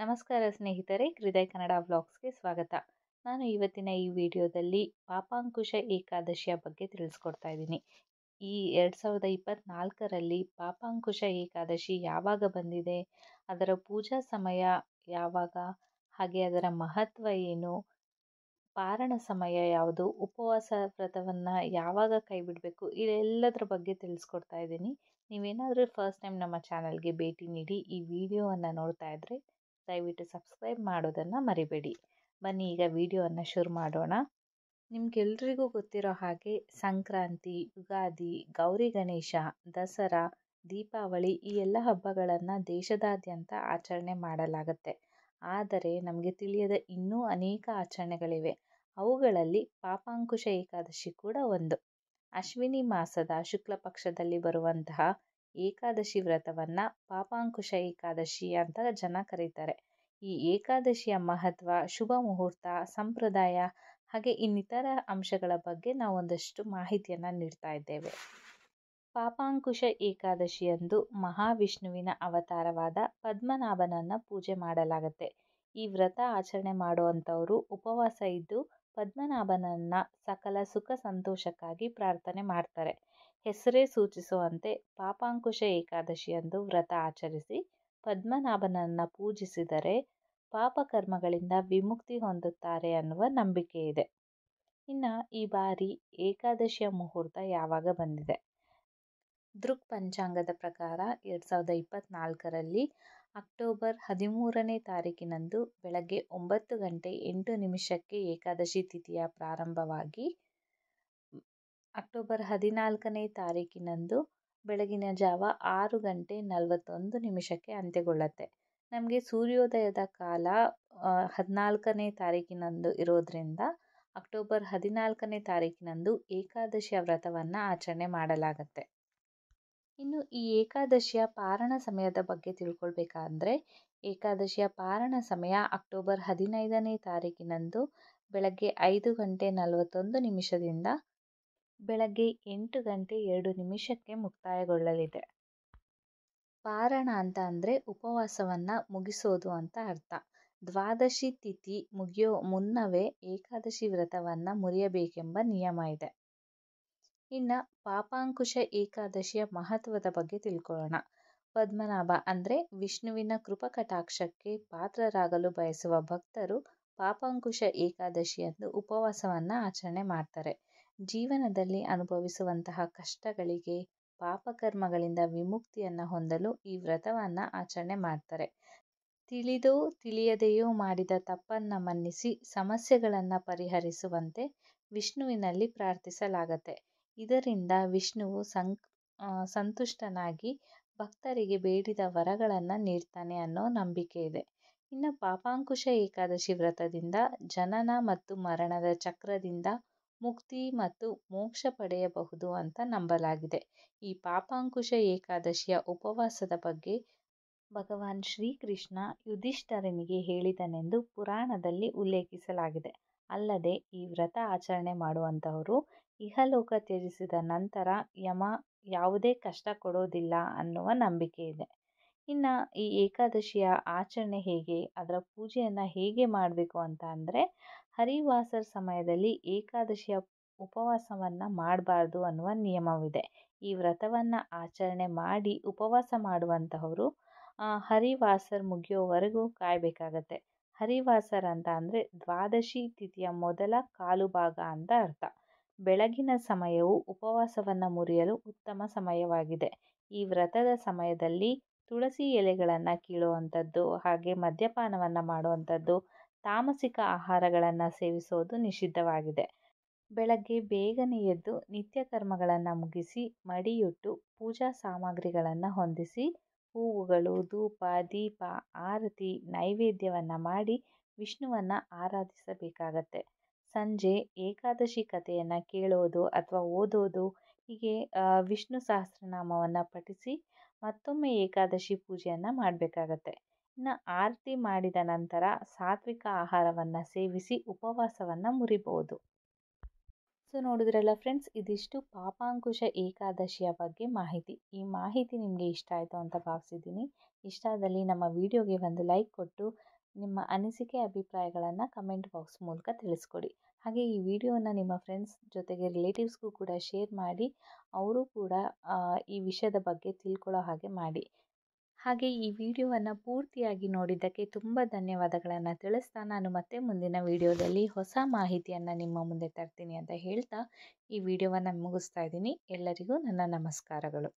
ನಮಸ್ಕಾರ ಸ್ನೇಹಿತರೆ ಹೃದಯ ಕನ್ನಡ ವ್ಲಾಗ್ಸ್ಗೆ ಸ್ವಾಗತ ನಾನು ಇವತ್ತಿನ ಈ ವಿಡಿಯೋದಲ್ಲಿ ಪಾಪಾಂಕುಶ ಏಕಾದಶಿಯ ಬಗ್ಗೆ ತಿಳಿಸ್ಕೊಡ್ತಾ ಇದ್ದೀನಿ ಈ ಎರಡು ಸಾವಿರದ ಇಪ್ಪತ್ತ್ನಾಲ್ಕರಲ್ಲಿ ಪಾಪಾಂಕುಶ ಏಕಾದಶಿ ಯಾವಾಗ ಬಂದಿದೆ ಅದರ ಪೂಜಾ ಸಮಯ ಯಾವಾಗ ಹಾಗೆ ಅದರ ಮಹತ್ವ ಏನು ಪಾರಣ ಸಮಯ ಯಾವುದು ಉಪವಾಸ ವ್ರತವನ್ನು ಯಾವಾಗ ಕೈಬಿಡಬೇಕು ಇದೆಲ್ಲದರ ಬಗ್ಗೆ ತಿಳಿಸ್ಕೊಡ್ತಾ ಇದ್ದೀನಿ ನೀವೇನಾದರೂ ಫಸ್ಟ್ ಟೈಮ್ ನಮ್ಮ ಚಾನಲ್ಗೆ ಭೇಟಿ ನೀಡಿ ಈ ವಿಡಿಯೋವನ್ನು ನೋಡ್ತಾ ಇದ್ದರೆ ದಯವಿಟ್ಟು ಸಬ್ಸ್ಕ್ರೈಬ್ ಮಾಡೋದನ್ನು ಮರಿಬೇಡಿ ಬನ್ನಿ ಈಗ ವಿಡಿಯೋವನ್ನು ಶುರು ಮಾಡೋಣ ನಿಮಗೆಲ್ರಿಗೂ ಗೊತ್ತಿರೋ ಹಾಗೆ ಸಂಕ್ರಾಂತಿ ಯುಗಾದಿ ಗೌರಿ ಗಣೇಶ ದಸರಾ ದೀಪಾವಳಿ ಈ ಎಲ್ಲ ಹಬ್ಬಗಳನ್ನು ದೇಶದಾದ್ಯಂತ ಆಚರಣೆ ಮಾಡಲಾಗುತ್ತೆ ಆದರೆ ನಮಗೆ ತಿಳಿಯದ ಇನ್ನೂ ಅನೇಕ ಆಚರಣೆಗಳಿವೆ ಅವುಗಳಲ್ಲಿ ಪಾಪಾಂಕುಶ ಏಕಾದಶಿ ಕೂಡ ಒಂದು ಅಶ್ವಿನಿ ಮಾಸದ ಶುಕ್ಲ ಪಕ್ಷದಲ್ಲಿ ಬರುವಂತಹ ಏಕಾದಶಿ ವ್ರತವನ್ನ ಪಾಪಾಂಕುಶ ಏಕಾದಶಿ ಅಂತ ಜನ ಕರೀತಾರೆ ಈ ಏಕಾದಶಿಯ ಮಹತ್ವ ಶುಭ ಮುಹೂರ್ತ ಸಂಪ್ರದಾಯ ಹಾಗೆ ಇನ್ನಿತರ ಅಂಶಗಳ ಬಗ್ಗೆ ನಾವು ಒಂದಷ್ಟು ಮಾಹಿತಿಯನ್ನು ನೀಡ್ತಾ ಇದ್ದೇವೆ ಪಾಪಾಂಕುಶ ಏಕಾದಶಿಯಂದು ಮಹಾವಿಷ್ಣುವಿನ ಅವತಾರವಾದ ಪದ್ಮನಾಭನನ್ನು ಪೂಜೆ ಮಾಡಲಾಗುತ್ತೆ ಈ ವ್ರತ ಆಚರಣೆ ಮಾಡುವಂಥವರು ಉಪವಾಸ ಇದ್ದು ಪದ್ಮನಾಭನನ್ನ ಸಕಲ ಸುಖ ಸಂತೋಷಕ್ಕಾಗಿ ಪ್ರಾರ್ಥನೆ ಮಾಡ್ತಾರೆ ಹೆಸರೇ ಸೂಚಿಸುವಂತೆ ಪಾಪಾಂಕುಶ ಏಕಾದಶಿಯಂದು ವ್ರತ ಆಚರಿಸಿ ಪದ್ಮನಾಭನನ್ನು ಪೂಜಿಸಿದರೆ ಪಾಪಕರ್ಮಗಳಿಂದ ವಿಮುಕ್ತಿ ಹೊಂದುತ್ತಾರೆ ಅನ್ನುವ ನಂಬಿಕೆ ಇದೆ ಇನ್ನು ಈ ಬಾರಿ ಏಕಾದಶಿಯ ಮುಹೂರ್ತ ಯಾವಾಗ ಬಂದಿದೆ ದೃಕ್ ಪಂಚಾಂಗದ ಪ್ರಕಾರ ಎರಡು ಸಾವಿರದ ಇಪ್ಪತ್ತ್ನಾಲ್ಕರಲ್ಲಿ ಅಕ್ಟೋಬರ್ ಹದಿಮೂರನೇ ತಾರೀಕಿನಂದು ಬೆಳಗ್ಗೆ ಒಂಬತ್ತು ಗಂಟೆ ಎಂಟು ನಿಮಿಷಕ್ಕೆ ಏಕಾದಶಿ ತಿಥಿಯ ಪ್ರಾರಂಭವಾಗಿ ಅಕ್ಟೋಬರ್ ಹದಿನಾಲ್ಕನೇ ತಾರೀಕಿನಂದು ಬೆಳಗಿನ ಜಾವ ಆರು ಗಂಟೆ ನಲವತ್ತೊಂದು ನಿಮಿಷಕ್ಕೆ ಅಂತ್ಯಗೊಳ್ಳುತ್ತೆ ನಮಗೆ ಸೂರ್ಯೋದಯದ ಕಾಲ ಹದಿನಾಲ್ಕನೇ ತಾರೀಕಿನಂದು ಇರೋದರಿಂದ ಅಕ್ಟೋಬರ್ ಹದಿನಾಲ್ಕನೇ ತಾರೀಕಿನಂದು ಏಕಾದಶಿಯ ವ್ರತವನ್ನು ಆಚರಣೆ ಮಾಡಲಾಗತ್ತೆ ಇನ್ನು ಈ ಏಕಾದಶಿಯ ಪಾರಣ ಸಮಯದ ಬಗ್ಗೆ ತಿಳ್ಕೊಳ್ಬೇಕಂದ್ರೆ ಏಕಾದಶಿಯ ಪಾರಣ ಸಮಯ ಅಕ್ಟೋಬರ್ ಹದಿನೈದನೇ ತಾರೀಕಿನಂದು ಬೆಳಗ್ಗೆ ಐದು ಗಂಟೆ ನಲವತ್ತೊಂದು ನಿಮಿಷದಿಂದ ಬೆಳಗ್ಗೆ ಎಂಟು ಗಂಟೆ ಎರಡು ನಿಮಿಷಕ್ಕೆ ಮುಕ್ತಾಯಗೊಳ್ಳಲಿದೆ ಪಾರಣ ಅಂತ ಅಂದರೆ ಉಪವಾಸವನ್ನು ಮುಗಿಸೋದು ಅಂತ ಅರ್ಥ ದ್ವಾದಶಿ ತಿಥಿ ಮುಗಿಯೋ ಮುನ್ನವೇ ಏಕಾದಶಿ ವ್ರತವನ್ನು ಮುರಿಯಬೇಕೆಂಬ ನಿಯಮ ಇದೆ ಇನ್ನು ಪಾಪಾಂಕುಶ ಏಕಾದಶಿಯ ಮಹತ್ವದ ಬಗ್ಗೆ ತಿಳ್ಕೊಳ್ಳೋಣ ಪದ್ಮನಾಭ ಅಂದರೆ ವಿಷ್ಣುವಿನ ಕೃಪಕಟಾಕ್ಷಕ್ಕೆ ಪಾತ್ರರಾಗಲು ಬಯಸುವ ಭಕ್ತರು ಪಾಪಾಂಕುಶ ಏಕಾದಶಿಯಂದು ಉಪವಾಸವನ್ನು ಆಚರಣೆ ಮಾಡ್ತಾರೆ ಜೀವನದಲ್ಲಿ ಅನುಭವಿಸುವಂತಹ ಕಷ್ಟಗಳಿಗೆ ಪಾಪಕರ್ಮಗಳಿಂದ ವಿಮುಕ್ತಿಯನ್ನು ಹೊಂದಲು ಈ ವ್ರತವನ್ನು ಆಚರಣೆ ಮಾಡ್ತಾರೆ ತಿಳಿದೋ ತಿಳಿಯದೆಯೋ ಮಾಡಿದ ತಪ್ಪನ್ನು ಮನ್ನಿಸಿ ಸಮಸ್ಯೆಗಳನ್ನು ಪರಿಹರಿಸುವಂತೆ ವಿಷ್ಣುವಿನಲ್ಲಿ ಪ್ರಾರ್ಥಿಸಲಾಗತ್ತೆ ಇದರಿಂದ ವಿಷ್ಣುವು ಸಂ ಸಂತುಷ್ಟನಾಗಿ ಭಕ್ತರಿಗೆ ಬೇಡಿದ ವರಗಳನ್ನು ನೀಡ್ತಾನೆ ಅನ್ನೋ ನಂಬಿಕೆ ಇದೆ ಇನ್ನು ಪಾಪಾಂಕುಶ ಏಕಾದಶಿ ವ್ರತದಿಂದ ಜನನ ಮತ್ತು ಮರಣದ ಚಕ್ರದಿಂದ ಮುಕ್ತಿ ಮತ್ತು ಮೋಕ್ಷ ಪಡೆಯಬಹುದು ಅಂತ ನಂಬಲಾಗಿದೆ ಈ ಪಾಪಾಂಕುಶ ಏಕಾದಶಿಯ ಉಪವಾಸದ ಬಗ್ಗೆ ಭಗವಾನ್ ಶ್ರೀಕೃಷ್ಣ ಯುಧಿಷ್ಠರನಿಗೆ ಹೇಳಿದನೆಂದು ಪುರಾಣದಲ್ಲಿ ಉಲ್ಲೇಖಿಸಲಾಗಿದೆ ಅಲ್ಲದೆ ಈ ವ್ರತ ಆಚರಣೆ ಮಾಡುವಂಥವರು ಇಹಲೋಕ ತ್ಯಜಿಸಿದ ನಂತರ ಯಮ ಯಾವುದೇ ಕಷ್ಟ ಕೊಡೋದಿಲ್ಲ ಅನ್ನುವ ನಂಬಿಕೆ ಇದೆ ಇನ್ನು ಈ ಏಕಾದಶಿಯ ಆಚರಣೆ ಹೇಗೆ ಅದರ ಪೂಜೆಯನ್ನು ಹೇಗೆ ಮಾಡಬೇಕು ಅಂತ ಅಂದರೆ ಹರಿವಾಸರ ಸಮಯದಲ್ಲಿ ಏಕಾದಶಿಯ ಉಪವಾಸವನ್ನು ಮಾಡಬಾರ್ದು ಅನ್ನುವ ನಿಯಮವಿದೆ ಈ ವ್ರತವನ್ನು ಆಚರಣೆ ಮಾಡಿ ಉಪವಾಸ ಮಾಡುವಂತಹವರು ಹರಿವಾಸರ್ ಮುಗಿಯೋವರೆಗೂ ಕಾಯಬೇಕಾಗತ್ತೆ ಹರಿವಾಸರ್ ಅಂತ ಅಂದರೆ ದ್ವಾದಶಿ ತಿಥಿಯ ಮೊದಲ ಕಾಲು ಭಾಗ ಅಂತ ಅರ್ಥ ಬೆಳಗಿನ ಸಮಯವು ಉಪವಾಸವನ್ನು ಮುರಿಯಲು ಉತ್ತಮ ಸಮಯವಾಗಿದೆ ಈ ವ್ರತದ ಸಮಯದಲ್ಲಿ ತುಳಸಿ ಎಲೆಗಳನ್ನು ಕೀಳುವಂಥದ್ದು ಹಾಗೆ ಮದ್ಯಪಾನವನ್ನು ಮಾಡುವಂಥದ್ದು ತಾಮಸಿಕ ಆಹಾರಗಳನ್ನು ಸೇವಿಸೋದು ನಿಷಿದ್ಧವಾಗಿದೆ ಬೆಳಗ್ಗೆ ಬೇಗನೆ ಎದ್ದು ನಿತ್ಯ ಕರ್ಮಗಳನ್ನು ಮುಗಿಸಿ ಮಡಿಯುಟ್ಟು ಪೂಜಾ ಸಾಮಗ್ರಿಗಳನ್ನು ಹೊಂದಿಸಿ ಹೂವುಗಳು ಧೂಪ ದೀಪ ಆರತಿ ನೈವೇದ್ಯವನ್ನು ಮಾಡಿ ವಿಷ್ಣುವನ್ನು ಆರಾಧಿಸಬೇಕಾಗತ್ತೆ ಸಂಜೆ ಏಕಾದಶಿ ಕಥೆಯನ್ನು ಕೇಳೋದು ಅಥವಾ ಓದೋದು ಹೀಗೆ ವಿಷ್ಣು ಸಹಸ್ರನಾಮವನ್ನು ಪಠಿಸಿ ಮತ್ತೊಮ್ಮೆ ಏಕಾದಶಿ ಪೂಜೆಯನ್ನು ಮಾಡಬೇಕಾಗತ್ತೆ ನ ಆರತಿ ಮಾಡಿದ ನಂತರ ಸಾತ್ವಿಕ ಆಹಾರವನ್ನು ಸೇವಿಸಿ ಉಪವಾಸವನ್ನು ಮುರಿಬಹುದು ಸೊ ನೋಡಿದ್ರಲ್ಲ ಫ್ರೆಂಡ್ಸ್ ಇದಿಷ್ಟು ಪಾಪಾಂಕುಶ ಏಕಾದಶಿಯ ಬಗ್ಗೆ ಮಾಹಿತಿ ಈ ಮಾಹಿತಿ ನಿಮಗೆ ಇಷ್ಟ ಆಯಿತು ಅಂತ ಭಾವಿಸಿದ್ದೀನಿ ಇಷ್ಟ ಆದಲ್ಲಿ ನಮ್ಮ ವಿಡಿಯೋಗೆ ಒಂದು ಲೈಕ್ ಕೊಟ್ಟು ನಿಮ್ಮ ಅನಿಸಿಕೆ ಅಭಿಪ್ರಾಯಗಳನ್ನು ಕಮೆಂಟ್ ಬಾಕ್ಸ್ ಮೂಲಕ ತಿಳಿಸ್ಕೊಡಿ ಹಾಗೆ ಈ ವಿಡಿಯೋನ ನಿಮ್ಮ ಫ್ರೆಂಡ್ಸ್ ಜೊತೆಗೆ ರಿಲೇಟಿವ್ಸ್ಗೂ ಕೂಡ ಶೇರ್ ಮಾಡಿ ಅವರು ಕೂಡ ಈ ವಿಷಯದ ಬಗ್ಗೆ ತಿಳ್ಕೊಳ್ಳೋ ಹಾಗೆ ಮಾಡಿ ಹಾಗೆ ಈ ವಿಡಿಯೋವನ್ನು ಪೂರ್ತಿಯಾಗಿ ನೋಡಿದ್ದಕ್ಕೆ ತುಂಬ ಧನ್ಯವಾದಗಳನ್ನು ತಿಳಿಸ್ತಾ ನಾನು ಮತ್ತೆ ಮುಂದಿನ ವಿಡಿಯೋದಲ್ಲಿ ಹೊಸ ಮಾಹಿತಿಯನ್ನು ನಿಮ್ಮ ಮುಂದೆ ತರ್ತೀನಿ ಅಂತ ಹೇಳ್ತಾ ಈ ವಿಡಿಯೋವನ್ನು ಮುಗಿಸ್ತಾ ಇದ್ದೀನಿ ಎಲ್ಲರಿಗೂ ನನ್ನ ನಮಸ್ಕಾರಗಳು